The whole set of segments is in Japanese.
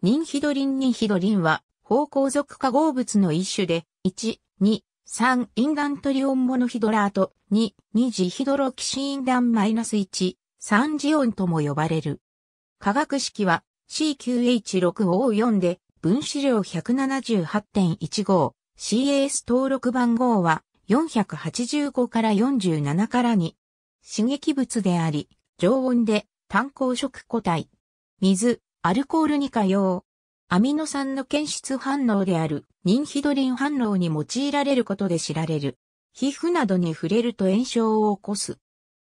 ニンヒドリンニンヒドリンは、芳香属化合物の一種で、1、2、3、インガントリオンモノヒドラート、2、2ジヒドロキシンダン -1、3次オンとも呼ばれる。化学式は c q h 6 o 4で、分子量178.15、CAS 登録番号は485から47から2。刺激物であり、常温で炭鉱食固体。水、アルコールに化用。アミノ酸の検出反応であるニンヒドリン反応に用いられることで知られる。皮膚などに触れると炎症を起こす。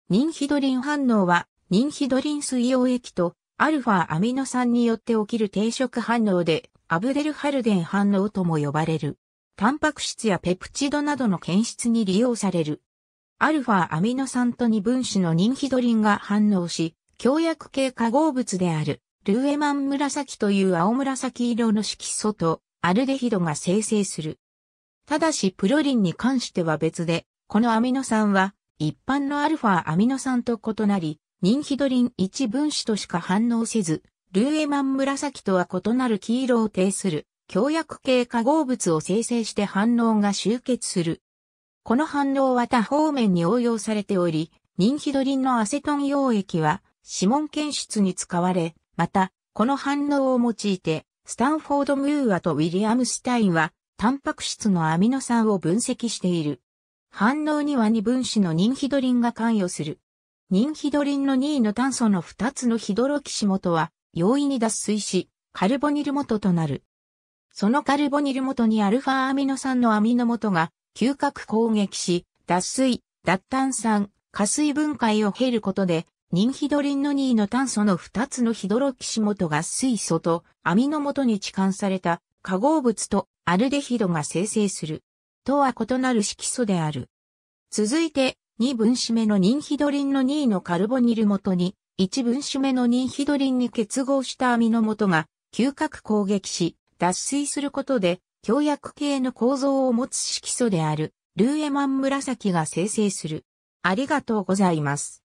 ニンヒドリン反応は、ニンヒドリン水溶液とアルファアミノ酸によって起きる定食反応で、アブデルハルデン反応とも呼ばれる。タンパク質やペプチドなどの検出に利用される。アルファアミノ酸と2分子のニンヒドリンが反応し、強薬系化合物である。ルーエマン紫という青紫色の色素とアルデヒドが生成する。ただしプロリンに関しては別で、このアミノ酸は一般のアルファアミノ酸と異なり、ニンヒドリン1分子としか反応せず、ルーエマン紫とは異なる黄色を呈する強薬系化合物を生成して反応が集結する。この反応は多方面に応用されており、ニンヒドリンのアセトン溶液は指紋検出に使われ、また、この反応を用いて、スタンフォード・ムーアとウィリアム・スタインは、タンパク質のアミノ酸を分析している。反応には2分子のニンヒドリンが関与する。ニンヒドリンの2位の炭素の2つのヒドロキシ元は、容易に脱水し、カルボニル元となる。そのカルボニル元にアルファアミノ酸のアミノ元が、嗅覚攻撃し、脱水、脱炭酸、加水分解を経ることで、ニンヒドリンの2の炭素の2つのヒドロキシ元が水素と網の元に置換された化合物とアルデヒドが生成する。とは異なる色素である。続いて、2分子目のニンヒドリンの2のカルボニル元に、1分子目のニンヒドリンに結合した網の元が嗅覚攻撃し、脱水することで、強薬系の構造を持つ色素である、ルーエマン紫が生成する。ありがとうございます。